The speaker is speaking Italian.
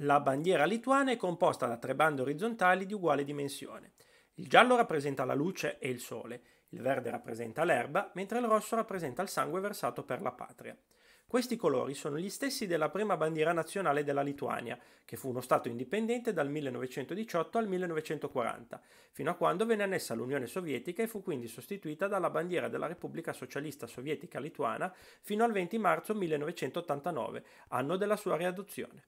La bandiera lituana è composta da tre bande orizzontali di uguale dimensione. Il giallo rappresenta la luce e il sole, il verde rappresenta l'erba, mentre il rosso rappresenta il sangue versato per la patria. Questi colori sono gli stessi della prima bandiera nazionale della Lituania, che fu uno Stato indipendente dal 1918 al 1940, fino a quando venne annessa all'Unione Sovietica e fu quindi sostituita dalla bandiera della Repubblica Socialista Sovietica Lituana fino al 20 marzo 1989, anno della sua riadozione.